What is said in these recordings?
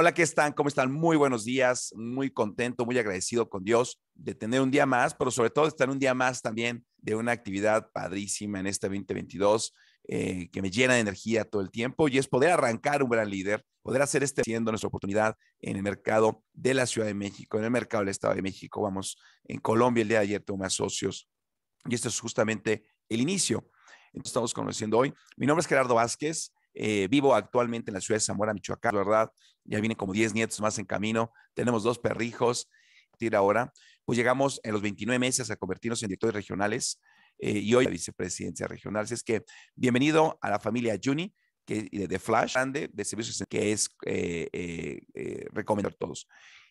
Hola, ¿qué están? ¿Cómo están? Muy buenos días, muy contento, muy agradecido con Dios de tener un día más, pero sobre todo de estar un día más también de una actividad padrísima en este 2022 eh, que me llena de energía todo el tiempo y es poder arrancar un gran líder, poder hacer este siendo nuestra oportunidad en el mercado de la Ciudad de México, en el mercado del Estado de México. Vamos, en Colombia el día de ayer tuve más socios y esto es justamente el inicio. Entonces estamos conociendo hoy. Mi nombre es Gerardo Vázquez. Eh, vivo actualmente en la ciudad de Zamora, Michoacán, ¿verdad? Ya vienen como 10 nietos más en camino. Tenemos dos perrijos. Ahora, pues llegamos en los 29 meses a convertirnos en directores regionales eh, y hoy vicepresidencia regional. Así es que bienvenido a la familia Juni que, de, Flash, grande de servicios que es eh, recomendar a todos.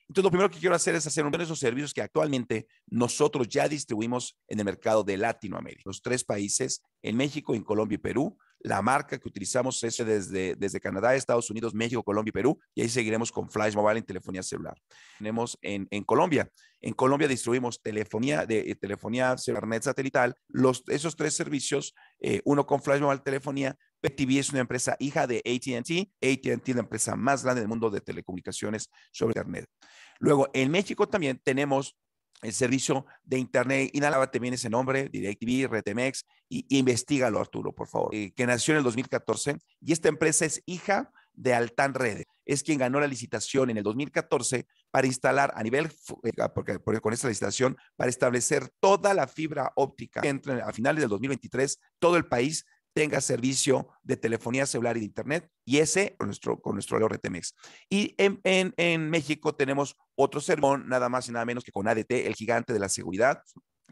Entonces, lo primero que quiero hacer es hacer uno de esos servicios que actualmente nosotros ya distribuimos en el mercado de Latinoamérica, los tres países, en México, en Colombia y Perú, la marca que utilizamos es desde, desde Canadá, Estados Unidos, México, Colombia y Perú. Y ahí seguiremos con Flash Mobile en telefonía celular. Tenemos en, Colombia. En Colombia distribuimos telefonía, de, eh, telefonía celular, net satelital, los, esos tres servicios, eh, uno con Flash Mobile Telefonía, PTV es una empresa hija de ATT. ATT es la empresa más grande del mundo de telecomunicaciones sobre Internet. Luego, en México también tenemos el servicio de Internet Inalaba también ese nombre, DirecTV, Retemex, y, investigalo, Arturo, por favor, eh, que nació en el 2014 y esta empresa es hija de Altan Redes. Es quien ganó la licitación en el 2014 para instalar a nivel, eh, ah, porque, porque con esta licitación, para establecer toda la fibra óptica entre a finales del 2023, todo el país tenga servicio de telefonía celular y de Internet, y ese con nuestro, con nuestro Y en, México tenemos otro sermón, nada más y nada menos que con ADT, el gigante de la seguridad.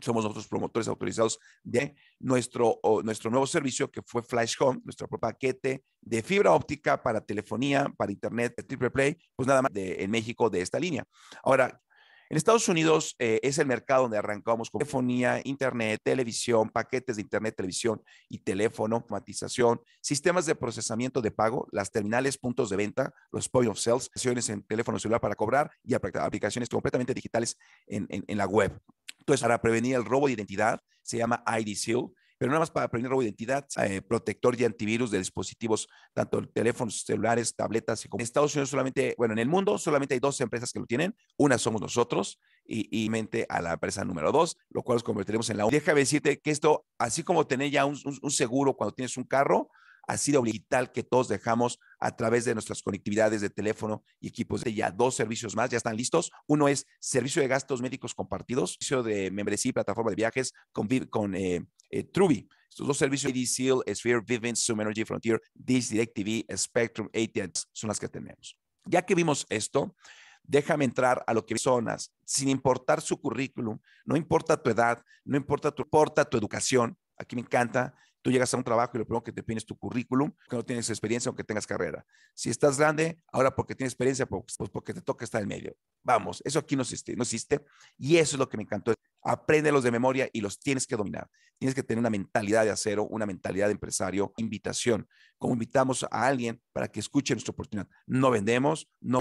Somos nosotros promotores autorizados de nuestro, nuestro nuevo servicio que fue Flash Home, nuestro paquete de fibra óptica para telefonía, para internet, triple play, pues nada más de, en México de esta línea. Ahora, en Estados Unidos eh, es el mercado donde arrancamos con telefonía, internet, televisión, paquetes de internet, televisión y teléfono, automatización, sistemas de procesamiento de pago, las terminales, puntos de venta, los point of sales, acciones en teléfono celular para cobrar y aplicaciones completamente digitales en, en la web. Entonces, para prevenir el robo de identidad, se llama ID Seal pero nada más para aprender la identidad, eh, protector y antivirus de dispositivos, tanto teléfonos celulares, tabletas y como. En Estados Unidos solamente, bueno, en el mundo solamente hay dos empresas que lo tienen. Una somos nosotros y, mente a la empresa número dos, lo cual nos convertiremos en la única. Déjame decirte que esto, así como tener ya un seguro cuando tienes un carro, ha sido digital que todos dejamos a través de nuestras conectividades de teléfono y equipos de ya dos servicios más, ya están listos. Uno es servicio de gastos médicos compartidos, servicio de membresía y plataforma de viajes con, con eh, eh, Truby. Estos dos servicios, ADCL, Sphere, Vivint, Zoom Energy Frontier, Dish, DirecTV, Spectrum, AT&T, son las que tenemos. Ya que vimos esto, déjame entrar a lo que personas, sin importar su currículum, no importa tu edad, no importa tu, importa tu educación, aquí me encanta Tú llegas a un trabajo y lo primero que te pines es tu currículum, que no tienes experiencia aunque tengas carrera. Si estás grande, ahora porque tienes experiencia, pues, pues porque te toca estar en medio. Vamos, eso aquí no existe, no existe. Y eso es lo que me encantó. Aprende los de memoria y los tienes que dominar. Tienes que tener una mentalidad de acero, una mentalidad de empresario, invitación. Como invitamos a alguien para que escuche nuestra oportunidad. No vendemos, no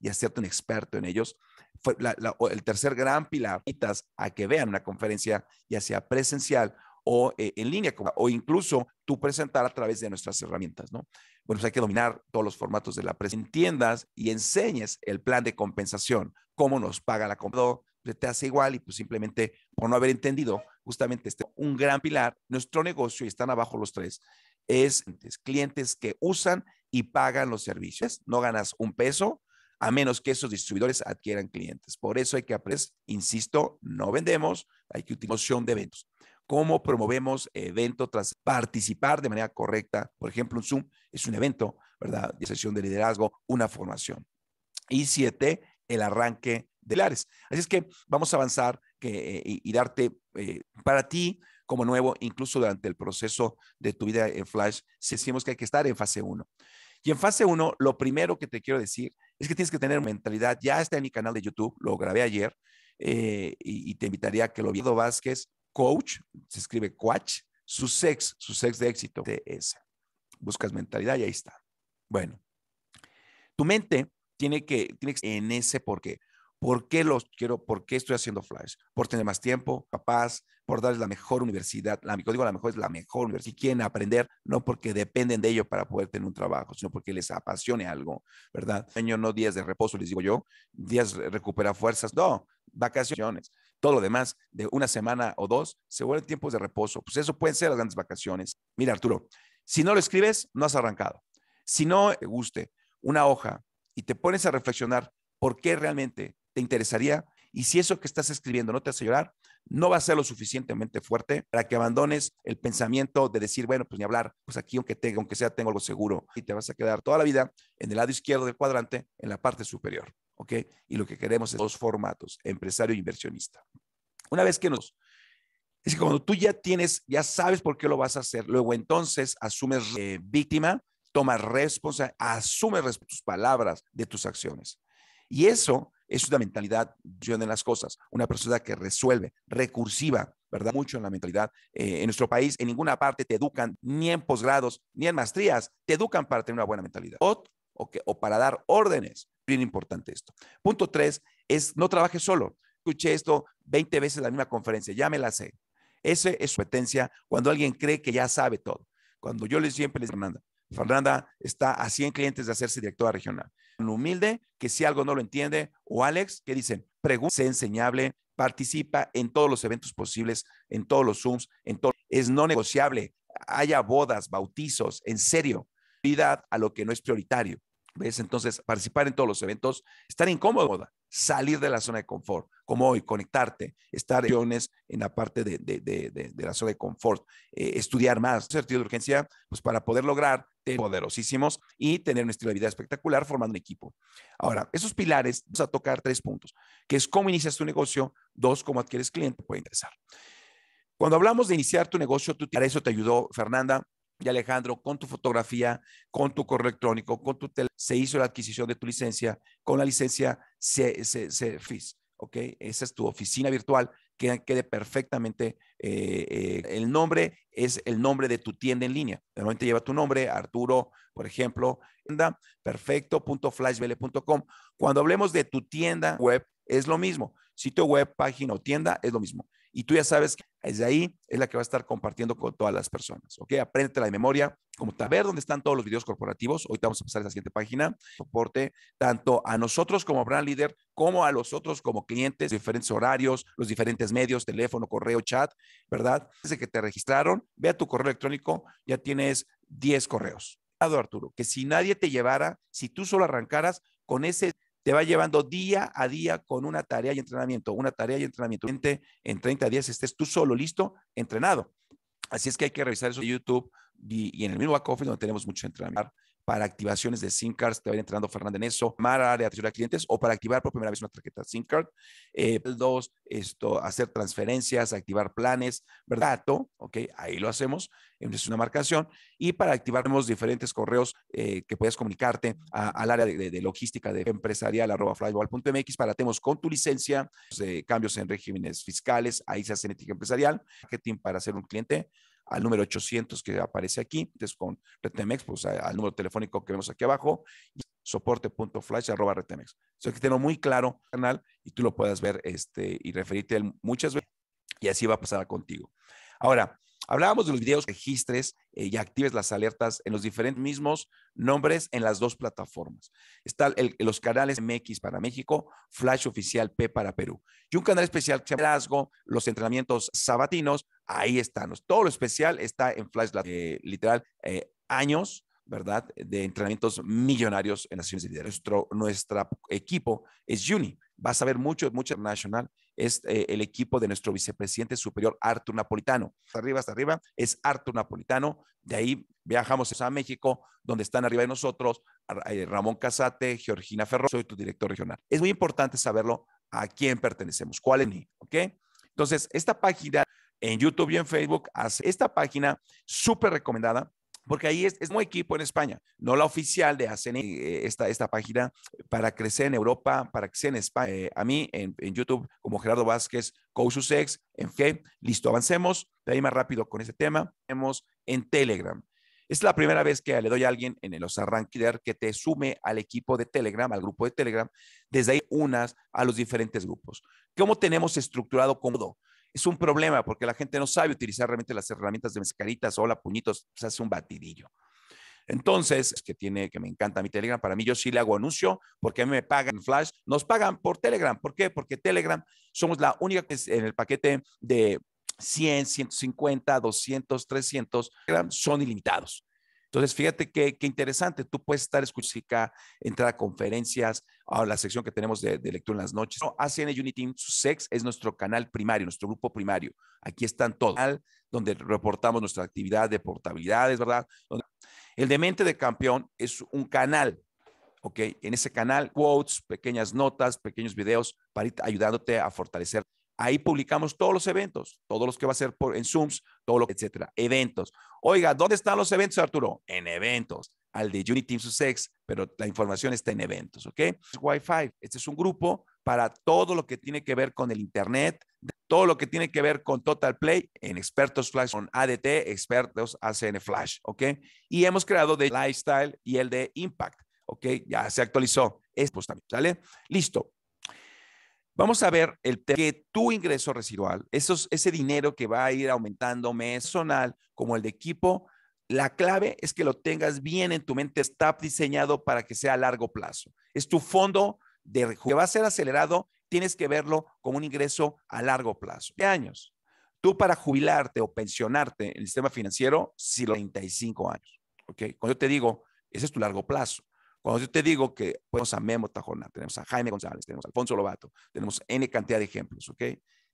y hacerte un experto en ellos. el tercer gran pilar, a que vean una conferencia, ya sea presencial o eh, en línea, o incluso tú presentar a través de nuestras herramientas, ¿no? Bueno, pues hay que dominar todos los formatos de la prensa Entiendas y enseñes el plan de compensación, cómo nos paga la comprador, te hace igual y pues simplemente por no haber entendido justamente este un gran pilar, nuestro negocio, y están abajo los tres, es clientes que usan y pagan los servicios. No ganas un peso a menos que esos distribuidores adquieran clientes. Por eso hay que aprender, insisto, no vendemos, hay que utilizar de eventos cómo promovemos evento tras participar de manera correcta. Por ejemplo, un Zoom es un evento, ¿verdad? De sesión de liderazgo, una formación. Y siete, el arranque de Lares. Así es que vamos a avanzar eh, y, darte eh, para ti como nuevo, incluso durante el proceso de tu vida en eh, Flash, si decimos que hay que estar en fase 1. Y en fase 1, lo primero que te quiero decir es que tienes que tener mentalidad. Ya está en mi canal de YouTube, lo grabé ayer y, te invitaría a que lo veas. Vázquez coach, se escribe coach, su sex, su sex de éxito, TS. Buscas mentalidad y ahí está. Bueno, tu mente tiene que, tiene en ese por qué. ¿Por qué los quiero? ¿Por qué estoy haciendo flash Por tener más tiempo, capaz, por darles la mejor universidad. La, digo la mejor es la mejor universidad. Si quieren aprender, no porque dependen de ello para poder tener un trabajo, sino porque les apasione algo, ¿verdad? Año no días de reposo, les digo yo, días recupera fuerzas, no, vacaciones. Todo lo demás de una semana o dos se vuelven tiempos de reposo. Pues eso pueden ser las grandes vacaciones. Mira, Arturo, si no lo escribes, no has arrancado. Si no te guste una hoja y te pones a reflexionar por qué realmente te interesaría y si eso que estás escribiendo no te hace llorar, no va a ser lo suficientemente fuerte para que abandones el pensamiento de decir, bueno, pues ni hablar, pues aquí aunque tenga, aunque sea, tengo algo seguro y te vas a quedar toda la vida en el lado izquierdo del cuadrante, en la parte superior. ¿ok? Y lo que queremos es dos formatos, empresario e inversionista. Una vez que nos... Es que cuando tú ya tienes, ya sabes por qué lo vas a hacer, luego entonces asumes eh, víctima, tomas responsabilidad, asumes tus palabras de tus acciones. Y eso es una mentalidad yo de las cosas, una persona que resuelve, recursiva, ¿verdad? Mucho en la mentalidad. Eh, en nuestro país, en ninguna parte te educan, ni en posgrados, ni en maestrías, te educan para tener una buena mentalidad o, para dar órdenes. Bien importante esto. Punto tres es no trabaje solo. Escuché esto 20 veces en la misma conferencia, ya me la sé. Esa es su competencia cuando alguien cree que ya sabe todo. Cuando yo le siempre les digo, Fernanda, Fernanda está a 100 clientes de hacerse directora regional. Un humilde que si algo no lo entiende, o Alex, que dicen, pregunta, sé enseñable, participa en todos los eventos posibles, en todos los Zooms, en todo. Es no negociable, haya bodas, bautizos, en serio, prioridad a lo que no es prioritario. Entonces, participar en todos los eventos, estar incómoda, salir de la zona de confort, como hoy, conectarte, estar en la parte de, la zona de confort, eh, estudiar más, sentido de urgencia, pues para poder lograr poderosísimos y tener un estilo de vida espectacular formando un equipo. Ahora, esos pilares, vamos a tocar tres puntos, que es cómo inicias tu negocio, dos, cómo adquieres cliente, puede interesar. Cuando hablamos de iniciar tu negocio, tú, para eso te ayudó Fernanda, y Alejandro, con tu fotografía, con tu correo electrónico, con tu teléfono, se hizo la adquisición de tu licencia, con la licencia CFIS, ¿ok? Esa es tu oficina virtual, que quede perfectamente eh, eh, el nombre, es el nombre de tu tienda en línea. Normalmente lleva tu nombre, Arturo, por ejemplo, perfecto.flashvele.com. Cuando hablemos de tu tienda web, es lo mismo. Sitio web, página o tienda, es lo mismo. Y tú ya sabes que desde ahí es la que va a estar compartiendo con todas las personas. ¿Ok? Apréndetela la memoria, como Ver dónde están todos los videos corporativos. Ahorita vamos a pasar a la siguiente página. Soporte tanto a nosotros como brand leader, como a los otros como clientes, diferentes horarios, los diferentes medios, teléfono, correo, chat, ¿verdad? Desde que te registraron, ve a tu correo electrónico, ya tienes 10 correos. Arturo, que si nadie te llevara, si tú solo arrancaras con ese te va llevando día a día con una tarea y entrenamiento, una tarea y entrenamiento. En 30 días estés tú solo, listo, entrenado. Así es que hay que revisar eso en YouTube y, en el mismo back office donde tenemos mucho entrenamiento para activaciones de SIM cards, te va a ir entrenando Fernando en eso, área de atención a clientes o para activar por primera vez una tarjeta SIM card. Eh, dos, esto, hacer transferencias, activar planes, ¿verdad? Ok, ahí lo hacemos, es una marcación. Y para activar diferentes correos eh, que puedes comunicarte al área de, logística de empresarial arroba flyball.mx para temas con tu licencia, eh, cambios en regímenes fiscales, ahí se hace en ética empresarial, marketing para ser un cliente al número 800 que aparece aquí, entonces con Retemex, pues al número telefónico que vemos aquí abajo, soporte.flash.retemex. soporte.flash arroba Retemex. que tengo muy claro el canal y tú lo puedas ver este, y referirte muchas veces y así va a pasar contigo. Ahora, Hablábamos de los videos, registres eh, y actives las alertas en los diferentes mismos nombres en las dos plataformas. Están los canales MX para México, Flash Oficial P para Perú. Y un canal especial que los entrenamientos sabatinos, ahí están. Todo lo especial está en Flash, eh, literal, eh, años. ¿Verdad? De entrenamientos millonarios en Naciones Unidas. Nuestro, nuestro equipo es Juni. Vas a ver mucho, mucho internacional es eh, el equipo de nuestro vicepresidente superior, Artur Napolitano. Hasta arriba, hasta arriba, es Artur Napolitano. De ahí viajamos a México, donde están arriba de nosotros eh, Ramón Casate, Georgina Ferro, soy tu director regional. Es muy importante saberlo a quién pertenecemos, cuál es mi, ¿ok? Entonces, esta página en YouTube y en Facebook, hace esta página súper recomendada porque ahí es, es un equipo en España, no la oficial de hacer eh, esta, página para crecer en Europa, para crecer en España. Eh, a mí en, YouTube, como Gerardo Vázquez, X, en Facebook. listo, avancemos, de ahí más rápido con ese tema, Vemos en Telegram. Es la primera vez que le doy a alguien en los arranquiler que te sume al equipo de Telegram, al grupo de Telegram, desde ahí unas a los diferentes grupos. ¿Cómo tenemos estructurado cómodo? es un problema porque la gente no sabe utilizar realmente las herramientas de mezcaritas o la puñitos, se hace un batidillo. Entonces, es que tiene, que me encanta mi Telegram. Para mí, yo sí le hago anuncio porque a mí me pagan en Flash, nos pagan por Telegram. ¿Por qué? Porque Telegram somos la única que es en el paquete de 100, 150, 200, 300, son ilimitados. Entonces, fíjate qué, qué interesante. Tú puedes estar escuchando, entrar a conferencias, Ahora la sección que tenemos de, lectura en las noches. No, ACN Unity Team es nuestro canal primario, nuestro grupo primario. Aquí están todos, donde reportamos nuestra actividad de portabilidades, ¿verdad? El Demente de Campeón es un canal ¿ok? En ese canal, quotes, pequeñas notas, pequeños videos para ayudándote a fortalecer. Ahí publicamos todos los eventos, todos los que va a ser por, en Zooms, todo lo, etcétera, eventos. Oiga, ¿dónde están los eventos, Arturo? En eventos al de Unity Team Sussex, pero la información está en eventos, ¿ok? Wi-Fi, este es un grupo para todo lo que tiene que ver con el Internet, todo lo que tiene que ver con Total Play en expertos Flash, con ADT, expertos ACN Flash, ¿ok? Y hemos creado de Lifestyle y el de Impact, ¿ok? Ya se actualizó. Esto pues también, ¿sale? Listo. Vamos a ver el que tu ingreso residual, ese dinero que va a ir aumentando mesonal, como el de equipo, la clave es que lo tengas bien en tu mente, está diseñado para que sea a largo plazo. Es tu fondo de que va a ser acelerado, tienes que verlo como un ingreso a largo plazo. ¿Qué años? Tú para jubilarte o pensionarte en el sistema financiero, si los 35 años, ¿ok? Cuando yo te digo, ese es tu largo plazo. Cuando yo te digo que tenemos pues, a Memo Tajona, tenemos a Jaime González, tenemos a Alfonso Lobato, tenemos N cantidad de ejemplos, ¿ok?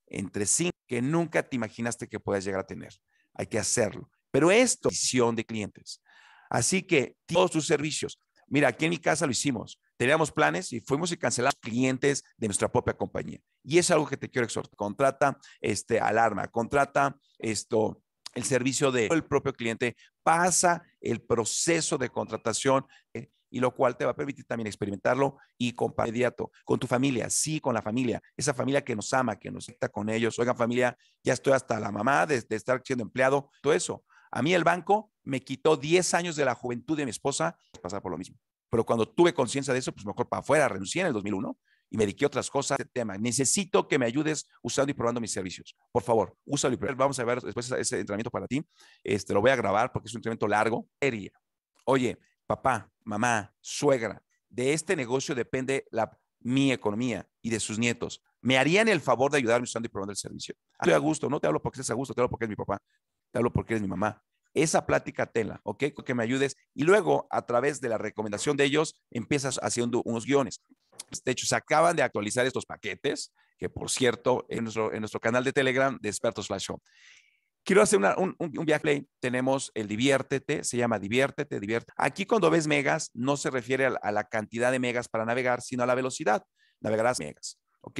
Entre cinco que nunca te imaginaste que puedas llegar a tener. Hay que hacerlo. Pero esto es visión de clientes. Así que todos tus servicios. Mira, aquí en mi casa lo hicimos. Teníamos planes y fuimos y cancelamos clientes de nuestra propia compañía. Y es algo que te quiero exhortar. Contrata este alarma, contrata esto el servicio del el propio cliente, pasa el proceso de contratación eh, y lo cual te va a permitir también experimentarlo y compartir inmediato con tu familia, sí, con la familia, esa familia que nos ama, que nos está con ellos. Oigan, familia, ya estoy hasta la mamá de estar siendo empleado, todo eso. A mí el banco me quitó 10 años de la juventud de mi esposa, pasar por lo mismo. Pero cuando tuve conciencia de eso, pues mejor para afuera, renuncié en el 2001 y me dediqué a otras cosas. Este tema, necesito que me ayudes usando y probando mis servicios. Por favor, úsalo y Vamos a ver después ese entrenamiento para ti. Este, lo voy a grabar porque es un entrenamiento largo. Oye, papá, mamá, suegra, de este negocio depende la, mi economía y de sus nietos. ¿Me harían el favor de ayudarme usando y probando el servicio? Estoy a gusto, no te hablo porque estés a gusto, te hablo porque es mi papá te hablo porque eres mi mamá. Esa plática tela, ¿ok? Que me ayudes. Y luego, a través de la recomendación de ellos, empiezas haciendo unos guiones. De hecho, se acaban de actualizar estos paquetes, que por cierto, en nuestro, en nuestro canal de Telegram de Expertos Flash Show. Quiero hacer un, un, viaje. Tenemos el diviértete, se llama diviértete, diviértete. Aquí cuando ves megas, no se refiere a la, cantidad de megas para navegar, sino a la velocidad. Navegarás megas, ¿ok?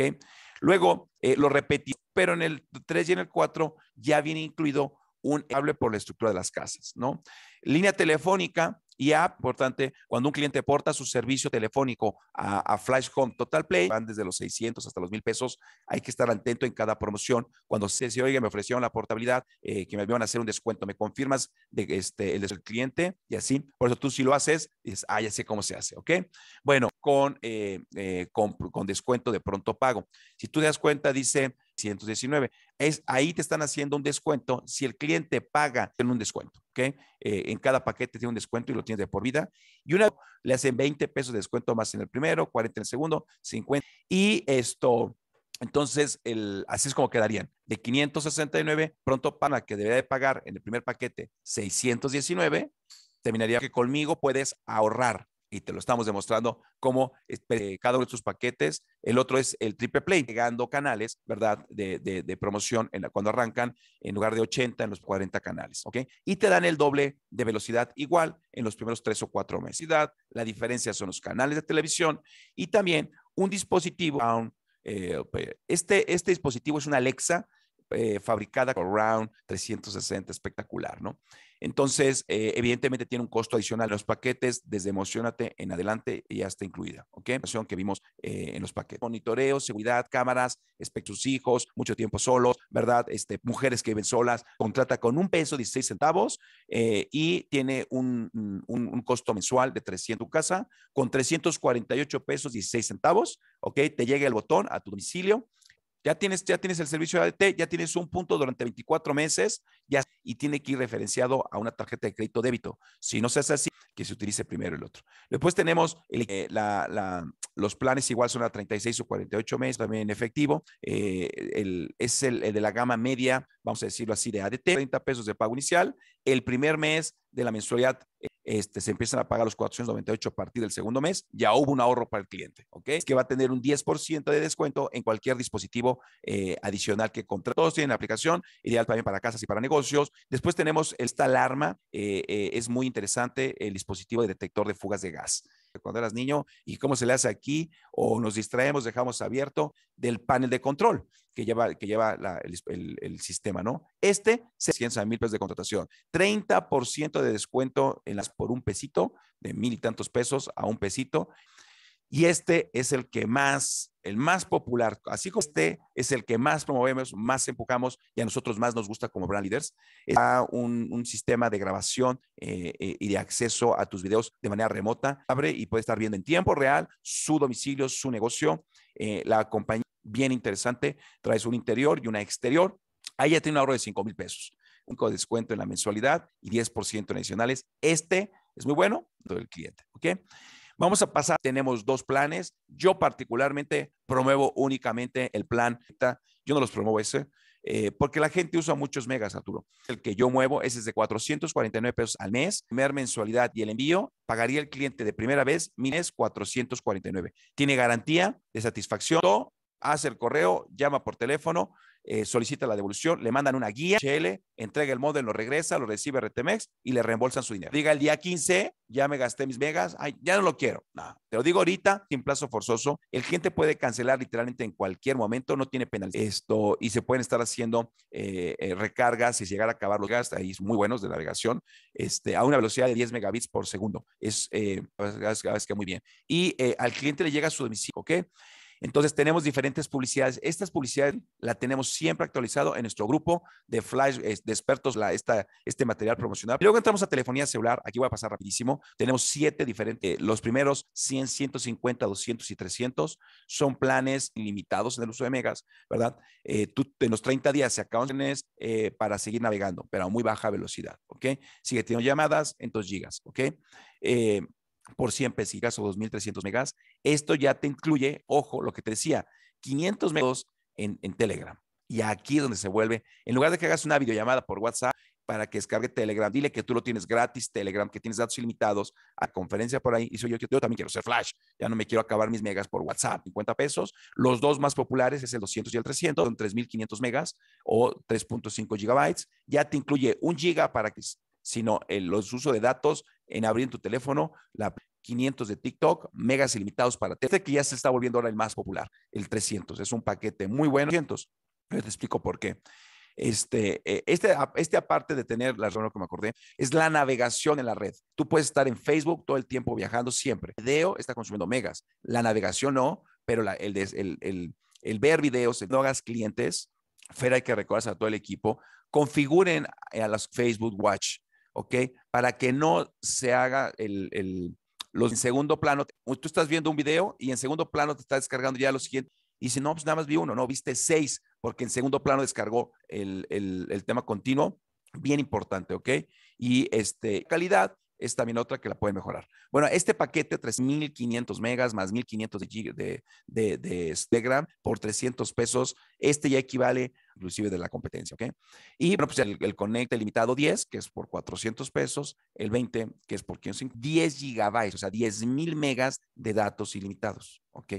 Luego eh, lo repetí, pero en el 3 y en el 4 ya viene incluido un hable por la estructura de las casas, ¿no? Línea telefónica y app, importante, cuando un cliente porta su servicio telefónico a, Flash Home Total Play, van desde los 600 hasta los 1000 pesos, hay que estar atento en cada promoción. Cuando se dice, oiga, me ofrecieron la portabilidad, eh, que me iban a hacer un descuento, ¿me confirmas de este, el cliente? Y así, por eso tú si lo haces, dices, ah, ya sé cómo se hace, ¿ok? Bueno, con, eh, eh, con descuento de pronto pago. Si tú te das cuenta, dice 619. Es, ahí te están haciendo un descuento. Si el cliente paga, en un descuento. ¿ok? Eh, en cada paquete tiene un descuento y lo tienes de por vida. Y una le hacen 20 pesos de descuento más en el primero, 40 en el segundo, 50. Y esto, entonces, el, así es como quedarían. De 569, pronto para que debería de pagar en el primer paquete 619, terminaría que conmigo puedes ahorrar y te lo estamos demostrando como eh, cada uno de estos paquetes. El otro es el triple play, llegando canales, ¿verdad? De, de, promoción en cuando arrancan, en lugar de 80, en los 40 canales, ¿ok? Y te dan el doble de velocidad igual en los primeros tres o cuatro meses. La diferencia son los canales de televisión y también un dispositivo. Eh, este, este dispositivo es una Alexa, eh, fabricada por Round 360, espectacular, ¿no? Entonces, eh, evidentemente tiene un costo adicional. Los paquetes, desde emocionate en adelante, ya está incluida, ¿ok? Información que vimos eh, en los paquetes. Monitoreo, seguridad, cámaras, espectros hijos, mucho tiempo solos, ¿verdad? Este, mujeres que viven solas, contrata con un peso 16 centavos eh, y tiene un, costo mensual de 300 casa, con 348 pesos 16 centavos, ¿ok? Te llega el botón a tu domicilio ya tienes, ya tienes el servicio de ADT, ya tienes un punto durante 24 meses ya, y tiene que ir referenciado a una tarjeta de crédito débito. Si no se hace así, que se utilice primero el otro. Después tenemos eh, los planes igual son a 36 o 48 meses, también en efectivo. Eh, es el, de la gama media, vamos a decirlo así, de ADT, 30 pesos de pago inicial el primer mes de la mensualidad este, se empiezan a pagar los 498 a partir del segundo mes, ya hubo un ahorro para el cliente, ¿ok? Es que va a tener un 10% de descuento en cualquier dispositivo eh, adicional que contrate. Todos tienen la aplicación, ideal también para casas y para negocios. Después tenemos esta alarma, eh, eh, es muy interesante el dispositivo de detector de fugas de gas cuando eras niño y cómo se le hace aquí, o nos distraemos, dejamos abierto del panel de control que lleva, que lleva el, sistema, ¿no? Este, 600 mil pesos de contratación, 30% de descuento en las por un pesito, de mil y tantos pesos a un pesito, y este es el que más el más popular, así como este es el que más promovemos, más empujamos y a nosotros más nos gusta como brand leaders, Es un, sistema de grabación eh, eh, y de acceso a tus videos de manera remota. Abre y puede estar viendo en tiempo real su domicilio, su negocio, eh, la compañía. Bien interesante, traes un interior y una exterior. Ahí ya tiene un ahorro de 5 mil pesos, un descuento en la mensualidad y 10% en adicionales. Este es muy bueno, para el cliente. ¿Ok? Vamos a pasar, tenemos dos planes. Yo particularmente promuevo únicamente el plan, yo no los promuevo ese, eh, porque la gente usa muchos megas, Arturo. El que yo muevo ese es de 449 pesos al mes, primer mensualidad y el envío, pagaría el cliente de primera vez, mines 449. Tiene garantía de satisfacción, hace el correo, llama por teléfono, eh, solicita la devolución, le mandan una guía, entrega el modelo, lo regresa, lo recibe RTMX y le reembolsan su dinero. Diga el día 15, ya me gasté mis megas, ya no lo quiero. te lo digo ahorita, sin plazo forzoso. El cliente puede cancelar literalmente en cualquier momento, no tiene penal. Esto, y se pueden estar haciendo eh, eh, recargas y llegar a acabar los gastos, ahí muy buenos de navegación, este, a una velocidad de 10 megabits por segundo. Es, que muy bien. Y al cliente le llega a su domicilio, ¿ok? Entonces tenemos diferentes publicidades. Estas publicidades la tenemos siempre actualizado en nuestro grupo de Flash de expertos, la, esta, este material promocional. Luego entramos a telefonía celular. Aquí voy a pasar rapidísimo. Tenemos siete diferentes. Eh, los primeros 100, 150, 200 y 300 son planes limitados en el uso de megas, ¿verdad? Eh, tú, en los 30 días se acaban eh, para seguir navegando, pero a muy baja velocidad, ¿ok? Sigue teniendo llamadas en 2 gigas, ¿ok? Eh, por 100 pesos o 2.300 megas esto ya te incluye, ojo, lo que te decía, 500 megas en, Telegram. Y aquí es donde se vuelve, en lugar de que hagas una videollamada por WhatsApp, para que descargue Telegram. Dile que tú lo tienes gratis, Telegram, que tienes datos ilimitados, a conferencia por ahí. Y soy yo, yo también quiero ser Flash. Ya no me quiero acabar mis megas por WhatsApp, 50 pesos. Los dos más populares es el 200 y el 300, son 3.500 megas o 3.5 gigabytes. Ya te incluye un giga para que, sino el, los uso de datos en abrir tu teléfono, la 500 de TikTok, megas ilimitados para Tesla, este que ya se está volviendo ahora el más popular, el 300. Es un paquete muy bueno. 300. les te explico por qué. Este, e, este, este, aparte de tener la reunión que me acordé, es la navegación en la red. Tú puedes estar en Facebook todo el tiempo viajando siempre. El video está consumiendo megas. La navegación no, pero el, el, el, el, ver videos, no hagas clientes. Fer, hay que recordarse a todo el equipo. Configuren a las Facebook Watch, ¿ok? Para que no se haga el, en segundo plano, tú estás viendo un video y en segundo plano te está descargando ya lo siguiente. Y si no, pues nada más vi uno, no, viste seis, porque en segundo plano descargó el, tema continuo, bien importante, ¿ok? Y este, calidad, es también otra que la pueden mejorar. Bueno, este paquete 3.500 megas más 1.500 de, de, Instagram por 300 pesos, este ya equivale inclusive de la competencia, ¿ok? Y pues, el, el Connect limitado 10, que es por 400 pesos, el 20, que es por 500, 10 gigabytes, o sea, 10.000 megas de datos ilimitados, ¿ok?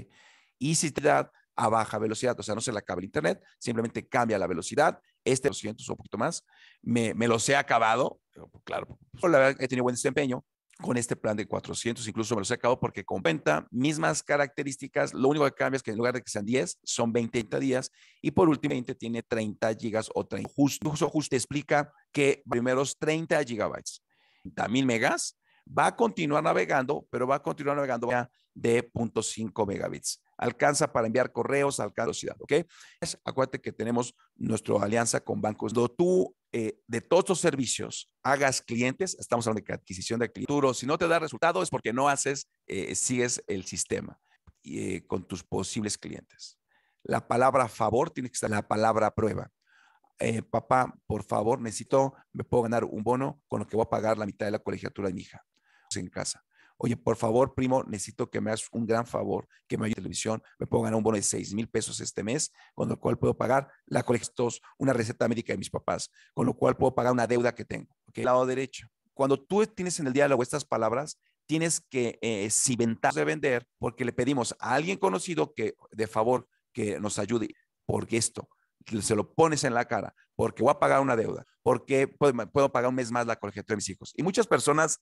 Y si te da a baja velocidad, o sea, no se la acaba el internet, simplemente cambia la velocidad este 200 o un poquito más, me, me los he acabado, pues, claro, pues, la verdad he tenido buen desempeño con este plan de 400, incluso me los he acabado porque con venta, mismas características, lo único que cambia es que en lugar de que sean 10, son 20, días, y por último tiene 30 gigas o 30, justo, justo, explica que primeros 30 gigabytes, 30 mil megas, va a continuar navegando, pero va a continuar navegando de 0.5 megabits. Alcanza para enviar correos, alcanza ciudad, ¿ok? Acuérdate que tenemos nuestra alianza con bancos. Cuando tú eh, de todos tus servicios hagas clientes, estamos hablando de adquisición de clientes, si no te da resultado es porque no haces, eh, sigues el sistema eh, con tus posibles clientes. La palabra favor tiene que estar la palabra prueba. papá, por favor, necesito, me puedo ganar un bono con lo que voy a pagar la mitad de la colegiatura de mi hija en casa. Oye, por favor, primo, necesito que me hagas un gran favor, que me ayude la televisión, me puedo ganar un bono de 6 mil pesos este mes, con lo cual puedo pagar la colectos una receta médica de mis papás, con lo cual puedo pagar una deuda que tengo. ¿okay? Lado derecho. Cuando tú tienes en el diálogo estas palabras, tienes que eh, cimentar de vender, porque le pedimos a alguien conocido que, de favor, que nos ayude, porque esto, se lo pones en la cara, porque voy a pagar una deuda, porque puedo, pagar un mes más la colegiatura de mis hijos. Y muchas personas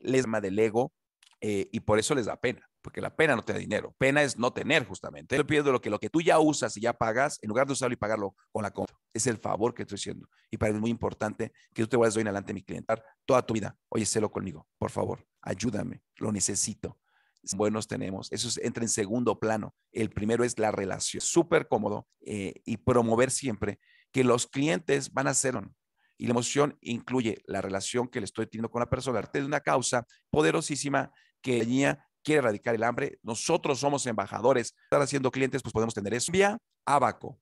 les llama del ego eh, y por eso les da pena, porque la pena no te da dinero. Pena es no tener, justamente. Yo pido lo que, lo que tú ya usas y ya pagas, en lugar de usarlo y pagarlo con la compra. Es el favor que estoy haciendo. Y para mí es muy importante que tú te vayas hoy en adelante, mi cliente, toda tu vida. Oye, sélo conmigo, por favor, ayúdame, lo necesito. Buenos tenemos, eso entra en segundo plano. El primero es la relación, súper cómodo eh, y promover siempre que los clientes van a ser y la emoción incluye la relación que le estoy teniendo con la persona. arte de una causa poderosísima que quiere erradicar el hambre. Nosotros somos embajadores. Estar haciendo clientes, pues podemos tener eso. Vía Abaco,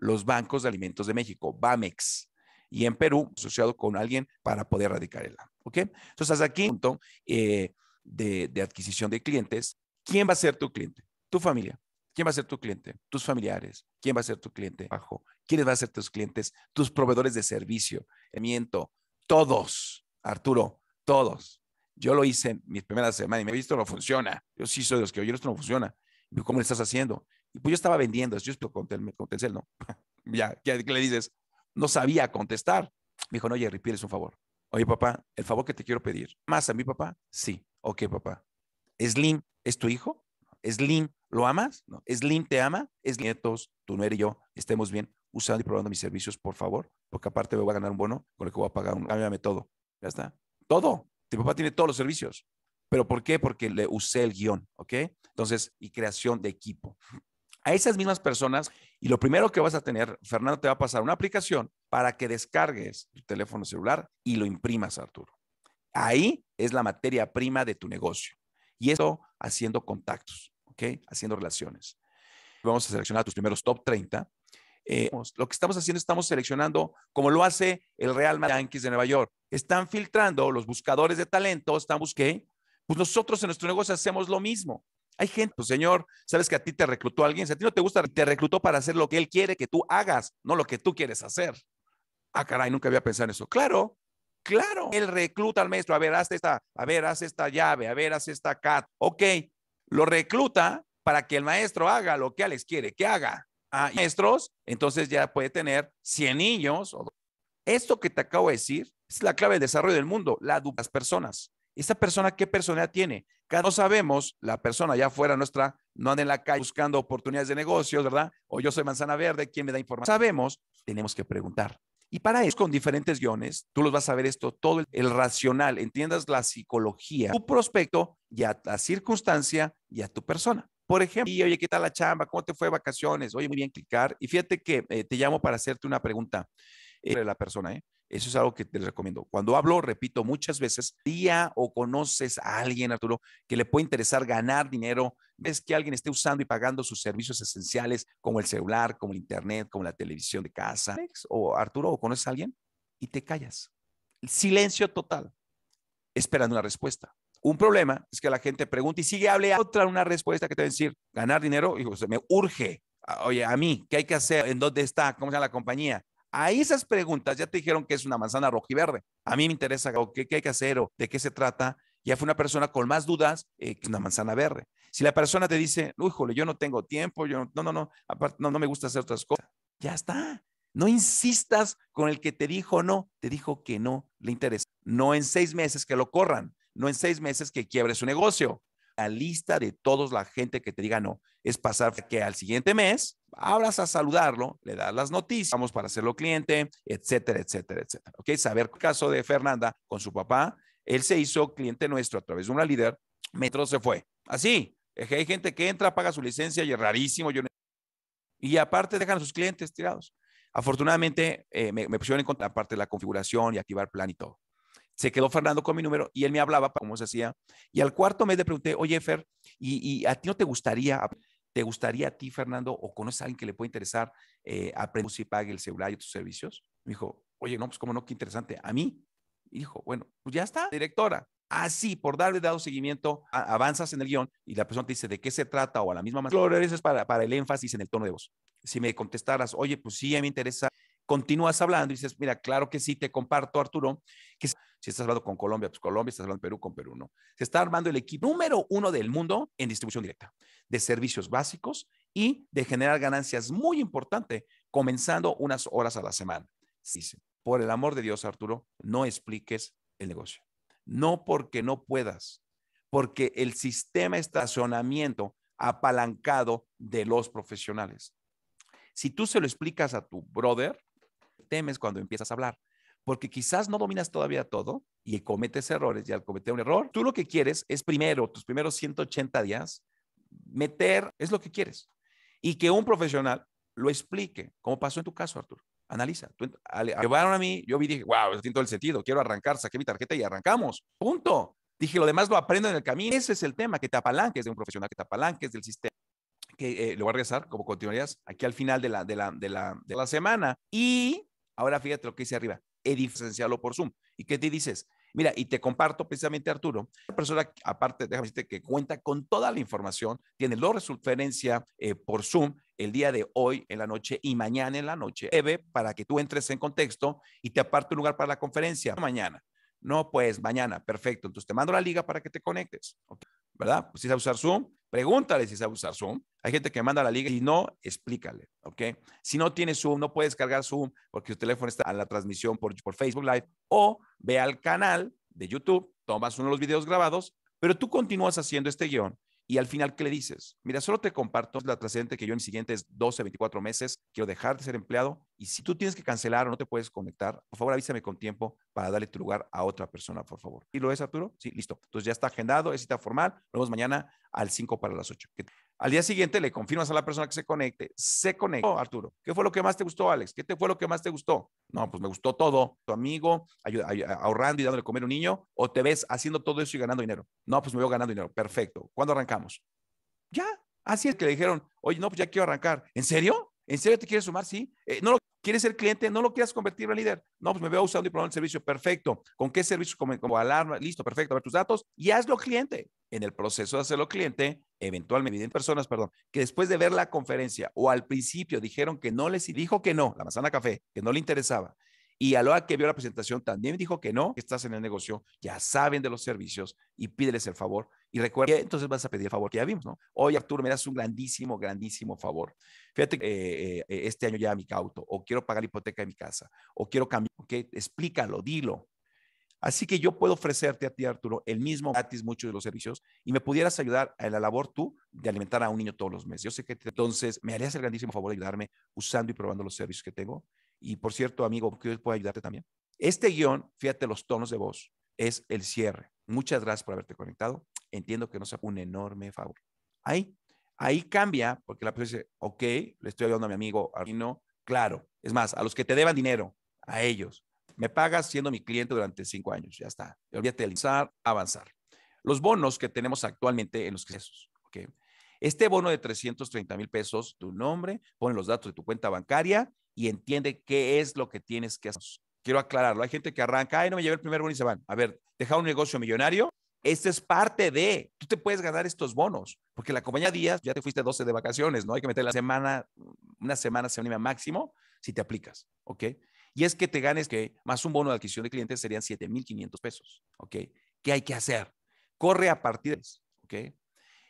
los bancos de alimentos de México, BAMEX. Y en Perú, asociado con alguien para poder erradicar el hambre. ¿Ok? Entonces, hasta aquí, punto eh, de adquisición de clientes. ¿Quién va a ser tu cliente? Tu familia. ¿Quién va a ser tu cliente? Tus familiares. ¿Quién va a ser tu cliente? Bajo. ¿Quiénes van a ser tus clientes? Tus proveedores de servicio. Miento. Todos. Arturo, todos. Yo lo hice en mis primeras semanas y me he visto, no funciona. Yo sí soy de los que oye, esto no funciona. ¿cómo lo estás haciendo? Y pues yo estaba vendiendo, yo estoy con, ¿no? ya, ¿qué, le dices? No sabía contestar. Me dijo, no, Jerry, pides un favor. Oye, papá, el favor que te quiero pedir. ¿Más a mi papá? Sí. Ok, papá. ¿Slim es tu hijo? Slim, ¿lo amas? ¿No? Slim te ama, es nietos, tu nuera y yo, estemos bien, usando y probando mis servicios, por favor, porque aparte me voy a ganar un bono con el que voy a pagar un, cámbiame todo, ya está, todo, tu papá tiene todos los servicios, pero ¿por qué? Porque le usé el guión, ¿ok? Entonces, y creación de equipo. A esas mismas personas, y lo primero que vas a tener, Fernando, te va a pasar una aplicación para que descargues tu teléfono celular y lo imprimas, Arturo. Ahí es la materia prima de tu negocio. Y eso haciendo contactos, ¿ok? Haciendo relaciones. Vamos a seleccionar tus primeros top 30. Eh, lo que estamos haciendo, estamos seleccionando, como lo hace el Real Madrid Yankees de Nueva York. Están filtrando los buscadores de talento, están buscando. Pues nosotros en nuestro negocio hacemos lo mismo. Hay gente, pues, señor, sabes que a ti te reclutó alguien, si a ti no te gusta, te reclutó para hacer lo que él quiere que tú hagas, no lo que tú quieres hacer. Ah, caray, nunca había pensado en eso. Claro, Claro, él recluta al maestro, a ver, haz esta, a ver, haz esta llave, a ver, haz esta cat. Ok, lo recluta para que el maestro haga lo que Alex quiere que haga. A ah, maestros, entonces ya puede tener 100 niños. Esto que te acabo de decir es la clave del desarrollo del mundo, la de las personas. ¿Esta persona qué personalidad tiene? Cada no sabemos, la persona allá fuera nuestra no anda en la calle buscando oportunidades de negocios, ¿verdad? O yo soy manzana verde, ¿quién me da información? Sabemos, tenemos que preguntar. Y para eso, con diferentes guiones, tú los vas a ver esto, todo el, racional, entiendas la psicología, tu prospecto y a la circunstancia y a tu persona. Por ejemplo, y, oye, ¿qué tal la chamba? ¿Cómo te fue vacaciones? Oye, muy bien, clicar. Y fíjate que eh, te llamo para hacerte una pregunta de eh, la persona, ¿eh? Eso es algo que te recomiendo. Cuando hablo, repito muchas veces, día o conoces a alguien, Arturo, que le puede interesar ganar dinero, ves que alguien esté usando y pagando sus servicios esenciales como el celular, como el internet, como la televisión de casa. o Arturo, o conoces a alguien y te callas. silencio total, esperando una respuesta. Un problema es que la gente pregunta y sigue hable a otra una respuesta que te va a decir, ganar dinero, Y se me urge. Ah, oye, a mí, ¿qué hay que hacer? ¿En dónde está? ¿Cómo se llama la compañía? Ahí esas preguntas ya te dijeron que es una manzana roja y verde. A mí me interesa o qué, hay que hacer o de qué se trata ya fue una persona con más dudas eh, que una manzana verde. Si la persona te dice, híjole, yo no tengo tiempo, yo no, no, no, no, me gusta hacer otras cosas, ya está. No insistas con el que te dijo no, te dijo que no le interesa. No en seis meses que lo corran, no en seis meses que quiebre su negocio. La lista de todos la gente que te diga no es pasar que al siguiente mes hablas a saludarlo, le das las noticias, vamos para hacerlo cliente, etcétera, etcétera, etcétera. Ok, saber el caso de Fernanda con su papá, él se hizo cliente nuestro a través de una líder, Metro se fue. Así, es que hay gente que entra, paga su licencia y es rarísimo. Yo... Y aparte dejan a sus clientes tirados. Afortunadamente eh, me, pusieron en contra parte de la configuración y activar plan y todo. Se quedó Fernando con mi número y él me hablaba para cómo se hacía. Y al cuarto mes le pregunté, oye, Fer, ¿y, a ti no te gustaría, te gustaría a ti, Fernando, o conoces a alguien que le pueda interesar eh, aprender si pague el celular y tus servicios? Me dijo, oye, no, pues cómo no, qué interesante. A mí. Y dijo, bueno, pues ya está, directora así, por darle dado seguimiento, avanzas en el guión y la persona te dice de qué se trata o a la misma manera. Eso es para, el énfasis en el tono de voz. Si me contestaras, oye, pues sí, a me interesa, continúas hablando y dices, mira, claro que sí, te comparto, Arturo, que si estás hablando con Colombia, pues Colombia, estás hablando con Perú, con Perú, ¿no? Se está armando el equipo número uno del mundo en distribución directa de servicios básicos y de generar ganancias muy importante, comenzando unas horas a la semana. Dice, por el amor de Dios, Arturo, no expliques el negocio no porque no puedas, porque el sistema de estacionamiento apalancado de los profesionales. Si tú se lo explicas a tu brother, temes cuando empiezas a hablar, porque quizás no dominas todavía todo y cometes errores y al cometer un error, tú lo que quieres es primero, tus primeros 180 días, meter, es lo que quieres. Y que un profesional lo explique, como pasó en tu caso, Arturo. Analiza. llevaron a mí, yo vi, dije, wow, eso tiene todo el sentido, quiero arrancar, saqué mi tarjeta y arrancamos. Punto. Dije, lo demás lo aprendo en el camino. Ese es el tema, que te apalanques de un profesional, que te apalanques del sistema. Que eh, lo voy a regresar como continuarías aquí al final de la, de la, de la, de la semana. Y ahora fíjate lo que dice arriba, edificenciarlo por Zoom. ¿Y qué te dices? Mira, y te comparto precisamente, Arturo, una persona, aparte, déjame decirte que cuenta con toda la información, tiene los referencia eh, por Zoom el día de hoy en la noche y mañana en la noche, Eve, para que tú entres en contexto y te aparte un lugar para la conferencia mañana. No, pues mañana, perfecto. Entonces te mando la liga para que te conectes, ¿verdad? Pues, si sabes usar Zoom, pregúntale si sabes usar Zoom. Hay gente que manda la liga y no, explícale, ¿ok? Si no tienes Zoom, no puedes cargar Zoom porque tu teléfono está en la transmisión por, por Facebook Live o ve al canal de YouTube, tomas uno de los videos grabados, pero tú continúas haciendo este guión y al final, ¿qué le dices? Mira, solo te comparto la trascendente que yo en siguientes 12, 24 meses quiero dejar de ser empleado y si tú tienes que cancelar o no te puedes conectar, por favor avísame con tiempo para darle tu lugar a otra persona, por favor. ¿Y lo es, Arturo? Sí, listo. Entonces ya está agendado, es cita formal. Nos vemos mañana al 5 para las 8. Al día siguiente le confirmas a la persona que se conecte, se conectó, oh. Arturo, ¿qué fue lo que más te gustó, Alex? ¿Qué te fue lo que más te gustó? No, pues me gustó todo. Tu amigo ahorrando y dándole comer a un niño, o te ves haciendo todo eso y ganando dinero. No, pues me veo ganando dinero. Perfecto. ¿Cuándo arrancamos? Ya. Así es que le dijeron, oye, no, pues ya quiero arrancar. ¿En serio? ¿En serio te quieres sumar? Sí. Eh, ¿No lo quieres ser cliente? ¿No lo quieres convertir en líder? No, pues me veo usando y probando el servicio. Perfecto. ¿Con qué servicio? Como, alarma. Listo, perfecto. A ver tus datos y hazlo cliente. En el proceso de hacerlo cliente, eventualmente vienen personas, perdón, que después de ver la conferencia o al principio dijeron que no les y dijo que no, la manzana café, que no le interesaba. Y a lo que vio la presentación también dijo que no, que estás en el negocio, ya saben de los servicios y pídeles el favor y recuerda, entonces vas a pedir el favor que ya vimos, ¿no? Hoy Arturo, me das un grandísimo, grandísimo favor. Fíjate que eh, eh, este año ya mi cauto. o quiero pagar la hipoteca de mi casa, o quiero cambiar, ¿ok? Explícalo, dilo. Así que yo puedo ofrecerte a ti, Arturo, el mismo gratis muchos de los servicios y me pudieras ayudar en la labor tú de alimentar a un niño todos los meses. Yo sé que entonces me harías el grandísimo favor de ayudarme usando y probando los servicios que tengo. Y por cierto, amigo, que yo puedo ayudarte también. Este guión, fíjate los tonos de voz, es el cierre. Muchas gracias por haberte conectado entiendo que no sea un enorme favor. Ahí, ahí cambia, porque la persona dice, ok, le estoy ayudando a mi amigo Arino, claro, es más, a los que te deban dinero, a ellos, me pagas siendo mi cliente durante cinco años, ya está, olvídate de avanzar, avanzar. Los bonos que tenemos actualmente en los excesos, Este bono de 330 mil pesos, tu nombre, pone los datos de tu cuenta bancaria y entiende qué es lo que tienes que hacer. Quiero aclararlo. Hay gente que arranca, ay, no me llevé el primer bono y se van. A ver, deja un negocio millonario esto es parte de, tú te puedes ganar estos bonos, porque la compañía Díaz, ya te fuiste 12 de vacaciones, ¿no? Hay que meter la semana, una semana, anima máximo, si te aplicas, ¿ok? Y es que te ganes que más un bono de adquisición de clientes serían 7,500 pesos, ¿ok? ¿Qué hay que hacer? Corre a partir de eso, ¿ok?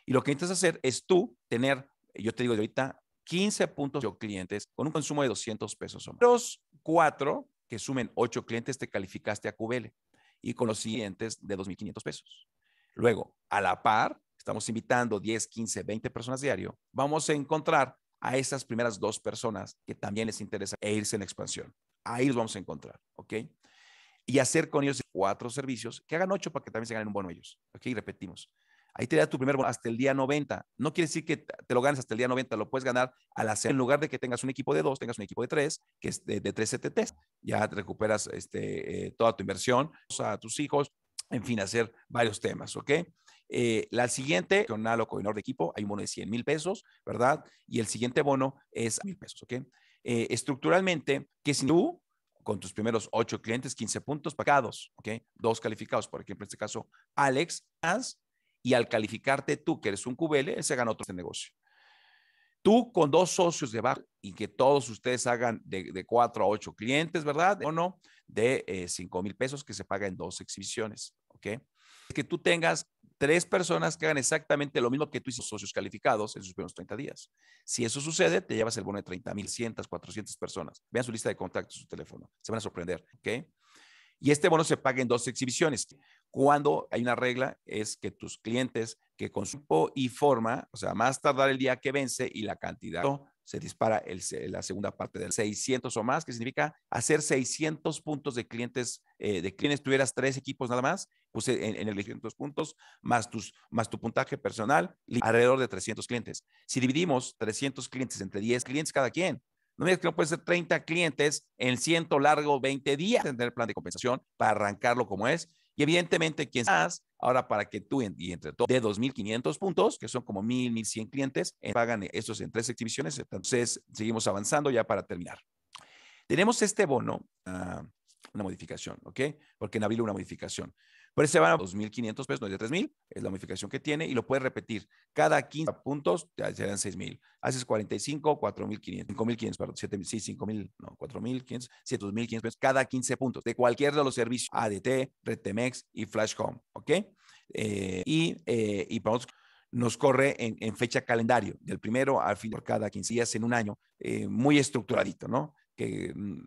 Y lo que intentas hacer es tú tener, yo te digo de ahorita, 15 puntos de clientes con un consumo de 200 pesos o más. Los cuatro que sumen 8 clientes te calificaste a QBL y con los siguientes de 2.500 pesos. Luego, a la par, estamos invitando 10, 15, 20 personas diario, vamos a encontrar a esas primeras dos personas que también les interesa e irse en expansión. Ahí los vamos a encontrar, ¿ok? Y hacer con ellos cuatro servicios, que hagan ocho para que también se ganen un bono ellos, ¿ok? Y repetimos, ahí te da tu primer bono hasta el día 90. No quiere decir que te lo ganes hasta el día 90, lo puedes ganar a hacer, En lugar de que tengas un equipo de dos, tengas un equipo de tres, que es de, de tres CTTs. E ya te recuperas este, eh, toda tu inversión a tus hijos, en fin, hacer varios temas, ¿ok? Eh, la siguiente, con o coordinador de equipo, hay un bono de 100 mil pesos, ¿verdad? Y el siguiente bono es mil pesos, ¿ok? Eh, estructuralmente, que si tú con tus primeros ocho clientes, 15 puntos pagados, ¿ok? Dos calificados, por ejemplo, en este caso, Alex, has y al calificarte tú, que eres un QBL, él se ganó otro negocio. Tú con dos socios debajo y que todos ustedes hagan de, cuatro a ocho clientes, ¿verdad? O no, de eh, cinco mil pesos que se paga en dos exhibiciones, ¿ok? Que tú tengas tres personas que hagan exactamente lo mismo que tú hiciste socios calificados en sus primeros 30 días. Si eso sucede, te llevas el bono de 30 mil, 100, 400 personas. Vean su lista de contactos, su teléfono. Se van a sorprender, ¿ok? Y este bono se paga en dos exhibiciones. Cuando hay una regla es que tus clientes que consumo y forma, o sea, más tardar el día que vence y la cantidad se dispara el, la segunda parte del 600 o más, que significa hacer 600 puntos de clientes, eh, de clientes tuvieras tres equipos nada más, pues eh, en, el 600 puntos, más, tus, más tu puntaje personal, alrededor de 300 clientes. Si dividimos 300 clientes entre 10 clientes cada quien, no me digas que no puede ser 30 clientes en 100 largo 20 días en el plan de compensación para arrancarlo como es. Y evidentemente, quien más, ahora para que tú y entre todos de 2.500 puntos, que son como 1.000, 1.100 clientes, eh, pagan estos en tres exhibiciones. Entonces, seguimos avanzando ya para terminar. Tenemos este bono, ah, una modificación, ¿ok? Porque en abril una modificación. Por eso se van a 2.500 pesos, no es de 3.000, es la modificación que tiene y lo puedes repetir. Cada 15 puntos te serán 6.000. Haces 45, 4.500, 5.500, perdón, 7.000, sí, 5.000, no, 4.500, 7.500 pesos cada 15 puntos de cualquier de los servicios ADT, RedTemex y Flash Home, ¿ok? Eh, y, eh, nos corre en, fecha calendario, del primero al fin por cada 15 días en un año, eh, muy estructuradito, ¿no? Que, mm,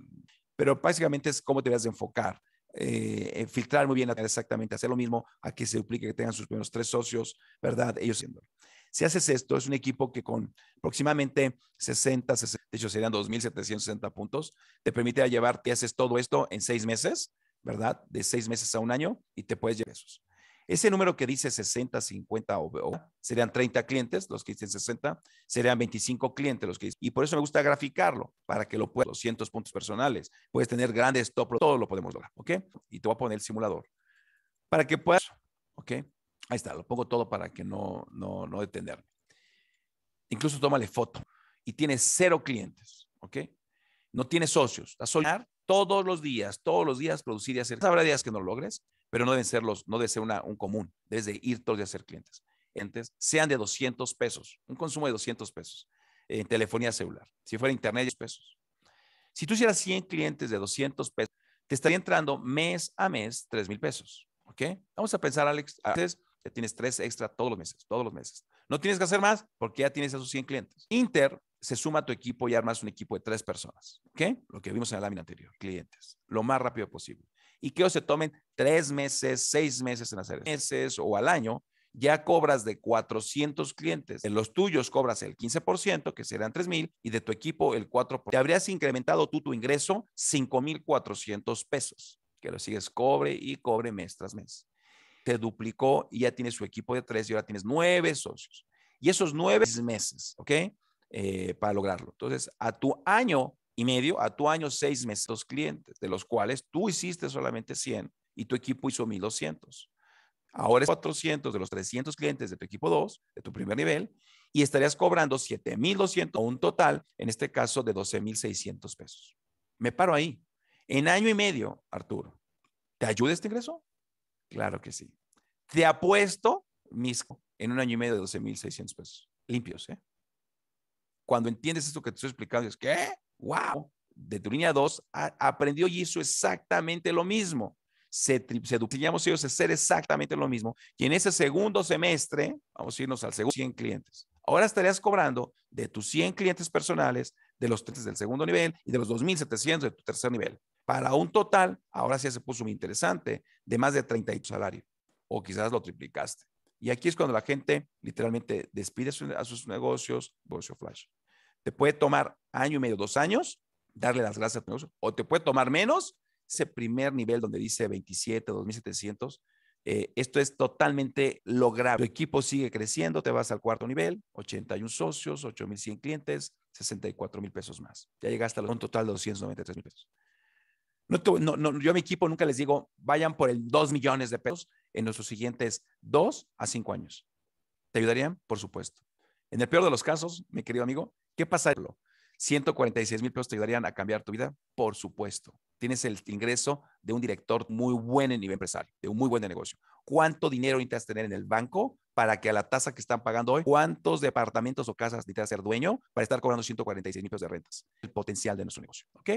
pero básicamente es cómo te vas a enfocar. Eh, filtrar muy bien, exactamente, hacer lo mismo, a que se duplique, que tengan sus primeros tres socios, ¿verdad? Ellos siendo. Si haces esto, es un equipo que con aproximadamente 60, 60 de hecho serían 2.760 puntos, te permite llevar, te haces todo esto en seis meses, ¿verdad? De seis meses a un año y te puedes llevar esos. Ese número que dice 60, 50 o, serían 30 clientes, los que dicen 60, serían 25 clientes los que dicen. Y por eso me gusta graficarlo, para que lo puedas, 200 puntos personales. Puedes tener grandes top, todo lo podemos lograr, ¿ok? Y te voy a poner el simulador. Para que puedas, ¿ok? Ahí está, lo pongo todo para que no, no, no detenerme. Incluso tómale foto. Y tienes cero clientes, ¿ok? No tienes socios. Estás soñar todos los días, todos los días producir y hacer. Habrá días que no lo logres, pero no deben ser no debe ser un común, debes ir todos y hacer clientes. entes sean de 200 pesos, un consumo de 200 pesos en telefonía celular. Si fuera internet, 10 pesos. Si tú hicieras 100 clientes de 200 pesos, te estaría entrando mes a mes 3 mil pesos. ¿Ok? Vamos a pensar, Alex, ya tienes 3 extra todos los meses, todos los meses. No tienes que hacer más porque ya tienes esos 100 clientes. Inter se suma tu equipo y armas un equipo de tres personas. ¿Qué? Lo que vimos en la lámina anterior, clientes, lo más rápido posible. Y que ellos se tomen tres meses, seis meses en hacer Meses o al año, ya cobras de 400 clientes. En los tuyos cobras el 15%, que serán 3000 y de tu equipo el 4%. Te habrías incrementado tú tu ingreso 5,400 pesos, que lo sigues cobre y cobre mes tras mes. Te duplicó y ya tienes su equipo de tres y ahora tienes nueve socios. Y esos nueve meses, ¿ok? Eh, para lograrlo. Entonces, a tu año y medio, a tu año seis meses, dos clientes, de los cuales tú hiciste solamente 100 y tu equipo hizo 1200. Ahora es 400 de los 300 clientes de tu equipo 2, de tu primer nivel, y estarías cobrando 7200 o un total, en este caso, de 12600 pesos. Me paro ahí. En año y medio, Arturo, ¿te ayuda este ingreso? Claro que sí. Te apuesto, mismo en un año y medio de 12,600 pesos. Limpios, ¿eh? cuando entiendes esto que te estoy explicando, es que, wow, de tu línea 2 aprendió y hizo exactamente lo mismo. Se, se duplicamos ellos a hacer exactamente lo mismo. Y en ese segundo semestre, vamos a irnos al segundo 100 clientes. Ahora estarías cobrando de tus 100 clientes personales, de los tres del segundo nivel y de los 2.700 de tu tercer nivel. Para un total, ahora sí se puso muy interesante, de más de 30 y tu salario. O quizás lo triplicaste. Y aquí es cuando la gente literalmente despide a sus negocios, negocio flash. Te puede tomar año y medio, dos años, darle las gracias a negocio, o te puede tomar menos, ese primer nivel donde dice 27, 2700. Eh, esto es totalmente logrado. Tu equipo sigue creciendo, te vas al cuarto nivel, 81 socios, 8100 clientes, 64 mil pesos más. Ya llegaste a un total de 293 mil pesos. No, no, yo a mi equipo nunca les digo, vayan por el 2 millones de pesos en nuestros siguientes 2 a 5 años. ¿Te ayudarían? Por supuesto. En el peor de los casos, mi querido amigo, ¿Qué pasa? 146 mil pesos te ayudarían a cambiar tu vida, por supuesto. Tienes el ingreso de un director muy buen en nivel empresario, de un muy buen negocio. ¿Cuánto dinero necesitas tener en el banco para que a la tasa que están pagando hoy, cuántos departamentos o casas necesitas ser dueño para estar cobrando 146 mil pesos de rentas? El potencial de nuestro negocio. ¿Ok?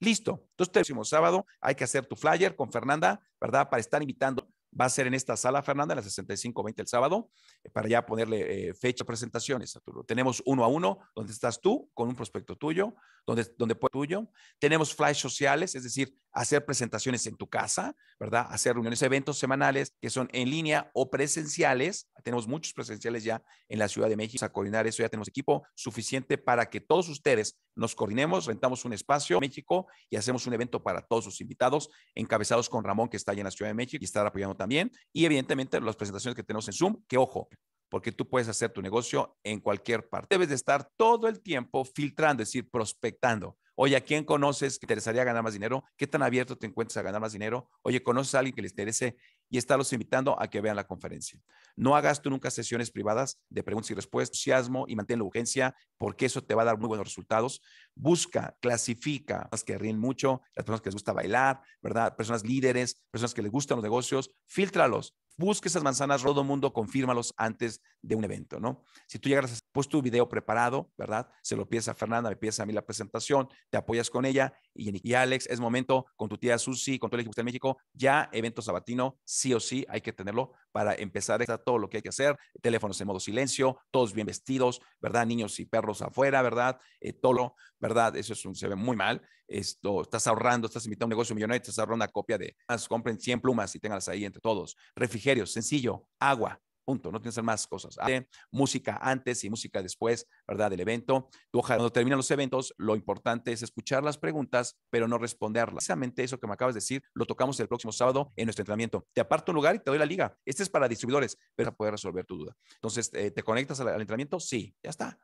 Listo. Entonces, el próximo sábado hay que hacer tu flyer con Fernanda, ¿verdad? Para estar invitando va a ser en esta sala, Fernanda, en las 6520 el sábado, eh, para ya ponerle eh, fecha de presentaciones, Tenemos uno a uno, donde estás tú con un prospecto tuyo, donde, donde puede tuyo. Tenemos flash sociales, es decir, hacer presentaciones en tu casa, ¿verdad? Hacer reuniones, eventos semanales que son en línea o presenciales. Tenemos muchos presenciales ya en la Ciudad de México. a coordinar eso, ya tenemos equipo suficiente para que todos ustedes nos coordinemos, rentamos un espacio en México y hacemos un evento para todos sus invitados, encabezados con Ramón, que está allá en la Ciudad de México y estar apoyando también y evidentemente las presentaciones que tenemos en Zoom, que ojo, porque tú puedes hacer tu negocio en cualquier parte. Debes de estar todo el tiempo filtrando, es decir, prospectando. Oye, ¿a quién conoces que te interesaría ganar más dinero? ¿Qué tan abierto te encuentras a ganar más dinero? Oye, ¿conoces a alguien que le interese y está los invitando a que vean la conferencia. No hagas tú nunca sesiones privadas de preguntas y respuestas, entusiasmo y mantén la urgencia porque eso te va a dar muy buenos resultados. Busca, clasifica, las que ríen mucho, las personas que les gusta bailar, ¿verdad? Personas líderes, personas que les gustan los negocios, filtralos busque esas manzanas, todo mundo confírmalos antes de un evento, ¿no? Si tú llegas, pues tu video preparado, ¿verdad? Se lo pides a Fernanda, me pides a mí la presentación, te apoyas con ella y, Alex, es momento con tu tía Susi, con todo el equipo de México, ya evento sabatino, sí o sí, hay que tenerlo para empezar está todo lo que hay que hacer, teléfonos en modo silencio, todos bien vestidos, ¿verdad? Niños y perros afuera, ¿verdad? Eh, todo, ¿verdad? Eso es un, se ve muy mal. Esto, estás ahorrando, estás invitando a un negocio millonario, estás ahorrando una copia de más, compren 100 plumas y tenganlas ahí entre todos. Refrigerios, sencillo, agua, punto. No tienes que hacer más cosas. Música antes y música después, ¿verdad? Del evento. cuando terminan los eventos, lo importante es escuchar las preguntas, pero no responderlas. Precisamente eso que me acabas de decir, lo tocamos el próximo sábado en nuestro entrenamiento. Te aparto un lugar y te doy la liga. Este es para distribuidores, pero para poder resolver tu duda. Entonces, eh, ¿te conectas al entrenamiento? Sí, ya está.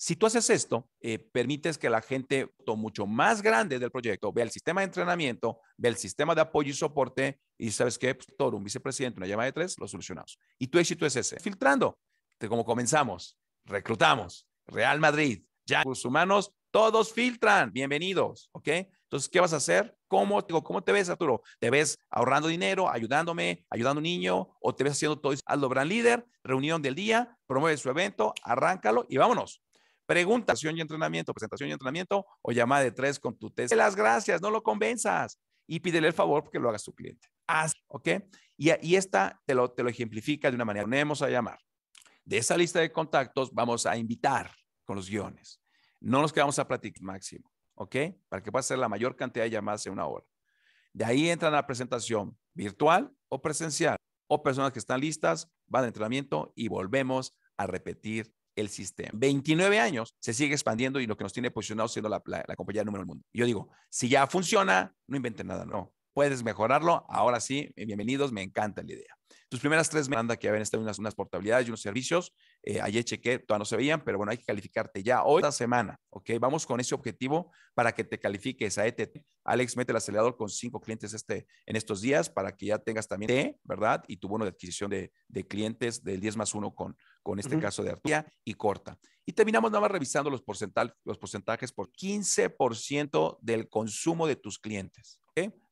Si tú haces esto, eh, permites que la gente mucho más grande del proyecto vea el sistema de entrenamiento, vea el sistema de apoyo y soporte y sabes qué, pues, todo un vicepresidente, una llamada de tres, lo solucionamos. Y tu éxito es ese, filtrando. como comenzamos, reclutamos, Real Madrid, ya los humanos, todos filtran, bienvenidos, ¿ok? Entonces, ¿qué vas a hacer? ¿Cómo, ¿Cómo te ves, Arturo? ¿Te ves ahorrando dinero, ayudándome, ayudando a un niño? ¿O te ves haciendo todo? Hazlo, gran líder, reunión del día, promueve su evento, arráncalo y vámonos. Preguntación y entrenamiento, presentación y entrenamiento o llamada de tres con tu test. Las gracias, no lo convenzas y pídele el favor porque lo hagas tu cliente. Haz, ¿ok? Y, y esta te lo, te lo ejemplifica de una manera. Ponemos a llamar. De esa lista de contactos vamos a invitar con los guiones. No nos quedamos a platicar máximo, ¿ok? Para que pueda ser la mayor cantidad de llamadas en una hora. De ahí entran a la presentación virtual o presencial o personas que están listas, van a entrenamiento y volvemos a repetir el sistema. 29 años, se sigue expandiendo y lo que nos tiene posicionado siendo la, la, compañía número del mundo. Yo digo, si ya funciona, no invente nada, no. Puedes mejorarlo, ahora sí, eh, bienvenidos, me encanta la idea. Tus primeras tres me que habían estado unas, unas portabilidades y unos servicios. Eh, ayer chequé, todavía no se veían, pero bueno, hay que calificarte ya hoy, esta semana, ¿ok? Vamos con ese objetivo para que te califiques a ETT. Alex mete el acelerador con cinco clientes este, en estos días para que ya tengas también T, ¿verdad? Y tu bono de adquisición de, de clientes del 10 más 1 con, con este caso de Artía, y Corta. Y terminamos nada más revisando los, porcental, los porcentajes por 15% del consumo de tus clientes.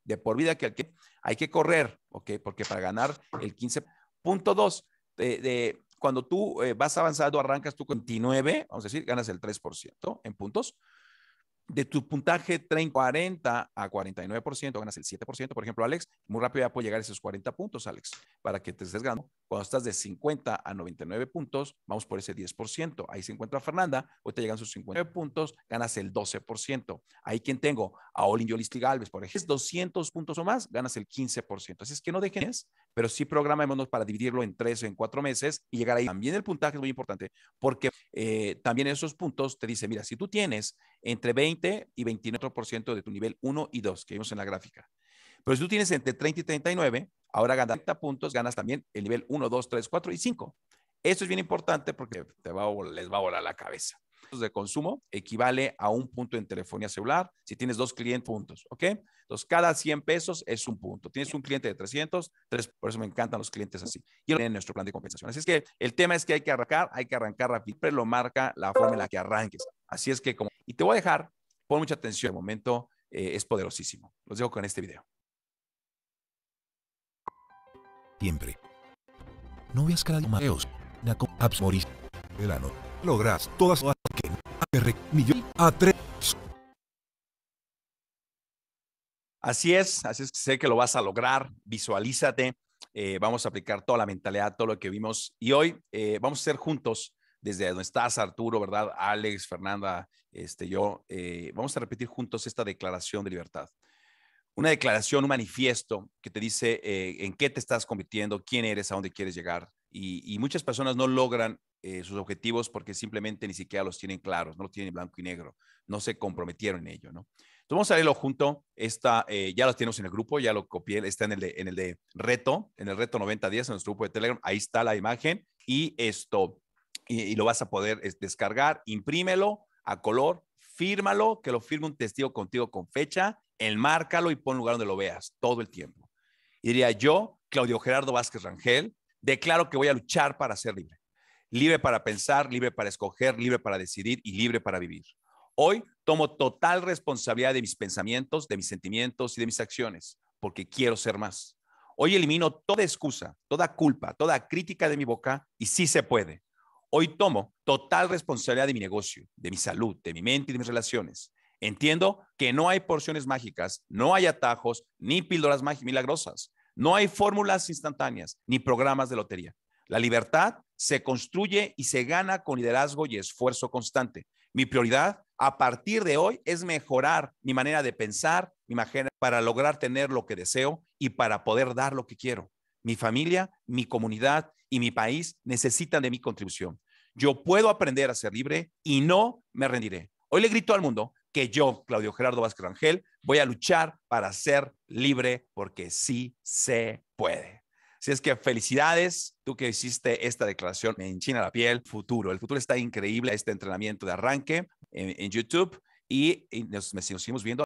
De por vida que hay que correr, Porque para ganar el 15.2 de, eh, de cuando tú eh, vas avanzando, arrancas tú con 29, vamos a decir, ganas el 3% en puntos de tu puntaje 30, 40 a 49%, ganas el 7%, por ejemplo, Alex, muy rápido ya puedes llegar a esos 40 puntos, Alex, para que te estés Cuando estás de 50 a 99 puntos, vamos por ese 10%. Ahí se encuentra Fernanda, hoy te llegan sus 59 puntos, ganas el 12%. Ahí quien tengo, a Olin Yolistic Galvez, por ejemplo, 200 puntos o más, ganas el 15%. Así es que no dejes pero sí programémonos para dividirlo en tres o en cuatro meses y llegar ahí. También el puntaje es muy importante porque eh, también esos puntos te dice, mira, si tú tienes entre 20 y 29% de tu nivel 1 y 2 que vimos en la gráfica, pero si tú tienes entre 30 y 39, ahora ganas 30 puntos, ganas también el nivel 1, 2, 3, 4 y 5. eso es bien importante porque te les va a volar la cabeza de consumo equivale a un punto en telefonía celular si tienes dos clientes puntos, ¿ok? Entonces, cada 100 pesos es un punto. Tienes un cliente de 300, tres, por eso me encantan los clientes así. Y en nuestro plan de compensación. Así es que el tema es que hay que arrancar, hay que arrancar rápido, pero lo marca la forma en la que arranques. Así es que como... Y te voy a dejar, pon mucha atención, el momento eh, es poderosísimo. Los dejo con este video. Siempre. No Apps Verano. Logras todas a Así es, así que sé que lo vas a lograr, visualízate, eh, vamos a aplicar toda la mentalidad, todo lo que vimos y hoy eh, vamos a ser juntos desde donde estás, Arturo, ¿verdad? Alex, Fernanda, este, yo, eh, vamos a repetir juntos esta declaración de libertad. Una declaración, un manifiesto que te dice en qué te estás convirtiendo, quién eres, a dónde quieres llegar. y muchas personas no logran eh, sus objetivos porque simplemente ni siquiera los tienen claros, no los tienen blanco y negro, no se comprometieron en ello, ¿no? Entonces vamos a leerlo junto, esta, eh, ya lo tenemos en el grupo, ya lo copié, está en el de, en el de reto, en el reto 90 días en nuestro grupo de Telegram, ahí está la imagen y esto, y, lo vas a poder descargar, imprímelo a color, fírmalo, que lo firme un testigo contigo con fecha, enmárcalo y pon lugar donde lo veas todo el tiempo. Y diría yo, Claudio Gerardo Vázquez Rangel, declaro que voy a luchar para ser libre libre para pensar, libre para escoger, libre para decidir y libre para vivir. Hoy tomo total responsabilidad de mis pensamientos, de mis sentimientos y de mis acciones, porque quiero ser más. Hoy elimino toda excusa, toda culpa, toda crítica de mi boca y sí se puede. Hoy tomo total responsabilidad de mi negocio, de mi salud, de mi mente y de mis relaciones. Entiendo que no hay porciones mágicas, no hay atajos ni píldoras milagrosas, no hay fórmulas instantáneas ni programas de lotería. La libertad se construye y se gana con liderazgo y esfuerzo constante. Mi prioridad a partir de hoy es mejorar mi manera de pensar, mi manera para lograr tener lo que deseo y para poder dar lo que quiero. Mi familia, mi comunidad y mi país necesitan de mi contribución. Yo puedo aprender a ser libre y no me rendiré. Hoy le grito al mundo que yo, Claudio Gerardo Vázquez Rangel, voy a luchar para ser libre porque sí se puede. Así es que felicidades, tú que hiciste esta declaración, me enchina la piel, futuro, el futuro está increíble, este entrenamiento de arranque en, YouTube y, nos, nos seguimos viendo.